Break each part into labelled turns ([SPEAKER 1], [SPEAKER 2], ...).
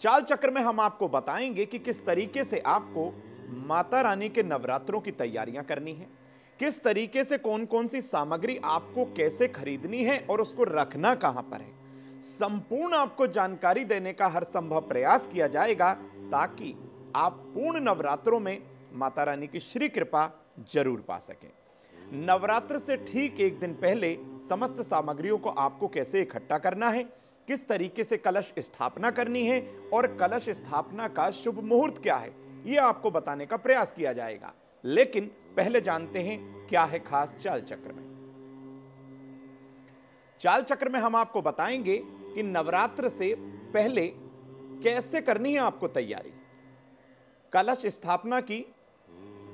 [SPEAKER 1] चाल चक्र में हम आपको बताएंगे कि किस तरीके से आपको माता रानी के नवरात्रों की तैयारियां करनी है किस तरीके से कौन कौन सी सामग्री आपको कैसे खरीदनी है और उसको रखना कहां पर है संपूर्ण आपको जानकारी देने का हर संभव प्रयास किया जाएगा ताकि आप पूर्ण नवरात्रों में माता रानी की श्री कृपा जरूर पा सकें नवरात्र से ठीक एक दिन पहले समस्त सामग्रियों को आपको कैसे इकट्ठा करना है किस तरीके से कलश स्थापना करनी है और कलश स्थापना का शुभ मुहूर्त क्या है ये आपको बताने का प्रयास किया जाएगा लेकिन पहले जानते हैं क्या है खास चाल चक्र में चाल चक्र में हम आपको बताएंगे कि नवरात्र से पहले कैसे करनी है आपको तैयारी कलश स्थापना की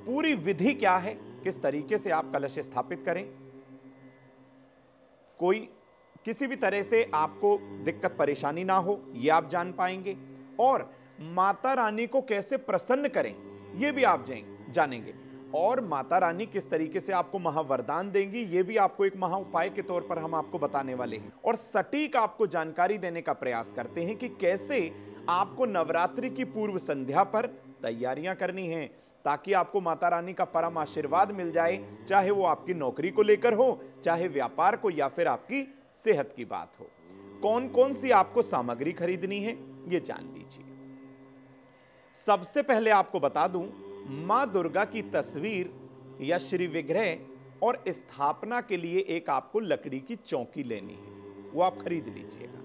[SPEAKER 1] पूरी विधि क्या है किस तरीके से आप कलश स्थापित करें कोई किसी भी तरह से आपको दिक्कत परेशानी ना हो ये आप जान पाएंगे और माता रानी को कैसे प्रसन्न करें ये भी आप जानेंगे और माता रानी किस तरीके से आपको महावरदान देंगी ये भी आपको एक महा उपाय के तौर पर हम आपको बताने वाले हैं और सटीक आपको जानकारी देने का प्रयास करते हैं कि कैसे आपको नवरात्रि की पूर्व संध्या पर तैयारियां करनी है ताकि आपको माता रानी का परम आशीर्वाद मिल जाए चाहे वो आपकी नौकरी को लेकर हो चाहे व्यापार को या फिर आपकी सेहत की बात हो कौन कौन सी आपको सामग्री खरीदनी है ये जान लीजिए सबसे पहले आपको बता दूं माँ दुर्गा की तस्वीर या श्री विग्रह और स्थापना के लिए एक आपको लकड़ी की चौकी लेनी है वो आप खरीद लीजिएगा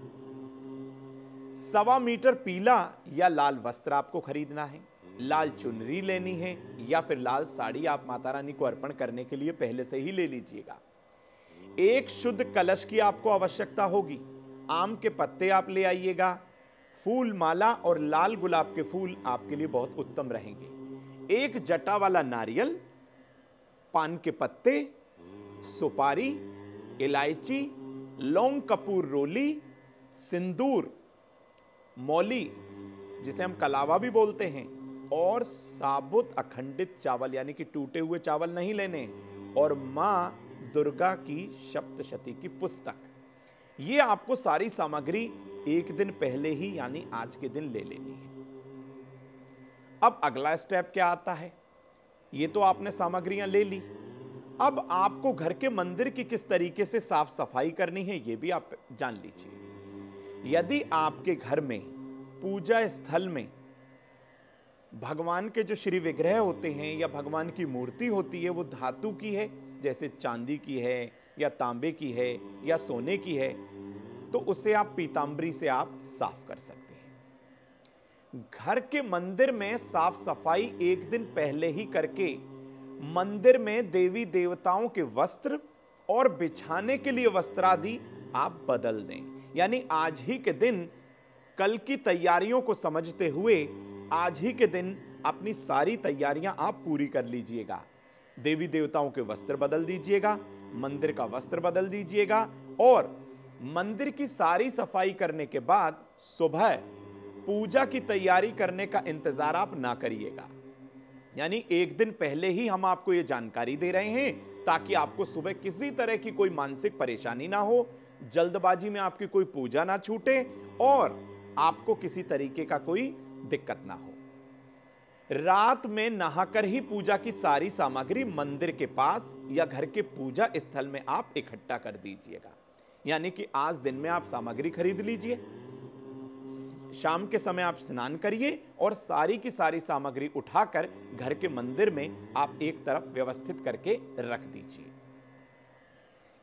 [SPEAKER 1] सवा मीटर पीला या लाल वस्त्र आपको खरीदना है लाल चुनरी लेनी है या फिर लाल साड़ी आप माता रानी को अर्पण करने के लिए पहले से ही ले लीजिएगा एक शुद्ध कलश की आपको आवश्यकता होगी आम के पत्ते आप ले आइएगा फूल माला और लाल गुलाब के फूल आपके लिए बहुत उत्तम रहेंगे एक जटा वाला नारियल पान के पत्ते सुपारी इलायची लौंग कपूर रोली सिंदूर मौली जिसे हम कलावा भी बोलते हैं और साबुत अखंडित चावल यानी कि टूटे हुए चावल नहीं लेने और माँ दुर्गा की सप्तशती की पुस्तक ये आपको सारी सामग्री एक दिन पहले ही यानी आज के दिन ले लेनी है अब अगला स्टेप क्या आता है ये तो आपने सामग्रियां ले ली अब आपको घर के मंदिर की किस तरीके से साफ सफाई करनी है ये भी आप जान लीजिए यदि आपके घर में पूजा स्थल में भगवान के जो श्री विग्रह होते हैं या भगवान की मूर्ति होती है वो धातु की है जैसे चांदी की है या तांबे की है या सोने की है तो उसे आप पीताम्बरी से आप साफ कर सकते हैं घर के मंदिर में साफ सफाई एक दिन पहले ही करके मंदिर में देवी देवताओं के वस्त्र और बिछाने के लिए वस्त्रादि आप बदल दें यानी आज ही के दिन कल की तैयारियों को समझते हुए आज ही के दिन अपनी सारी तैयारियां आप पूरी कर लीजिएगा देवी देवताओं के वस्त्र बदल दीजिएगा मंदिर का वस्त्र बदल दीजिएगा और मंदिर की सारी सफाई करने के बाद सुबह पूजा की तैयारी करने का इंतजार आप ना करिएगा यानी एक दिन पहले ही हम आपको ये जानकारी दे रहे हैं ताकि आपको सुबह किसी तरह की कोई मानसिक परेशानी ना हो जल्दबाजी में आपकी कोई पूजा ना छूटे और आपको किसी तरीके का कोई दिक्कत ना हो रात में नहाकर ही पूजा की सारी सामग्री मंदिर के पास या घर के पूजा स्थल में आप इकट्ठा कर दीजिएगा यानी कि आज दिन में आप सामग्री खरीद लीजिए शाम के समय आप स्नान करिए और सारी की सारी सामग्री उठाकर घर के मंदिर में आप एक तरफ व्यवस्थित करके रख दीजिए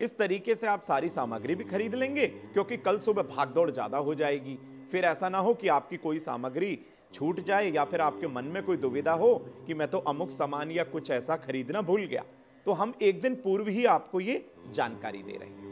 [SPEAKER 1] इस तरीके से आप सारी सामग्री भी खरीद लेंगे क्योंकि कल सुबह भागदौड़ ज़्यादा हो जाएगी फिर ऐसा ना हो कि आपकी कोई सामग्री छूट जाए या फिर आपके मन में कोई दुविधा हो कि मैं तो अमुक सामान या कुछ ऐसा खरीदना भूल गया तो हम एक दिन पूर्व ही आपको ये जानकारी दे रहे हैं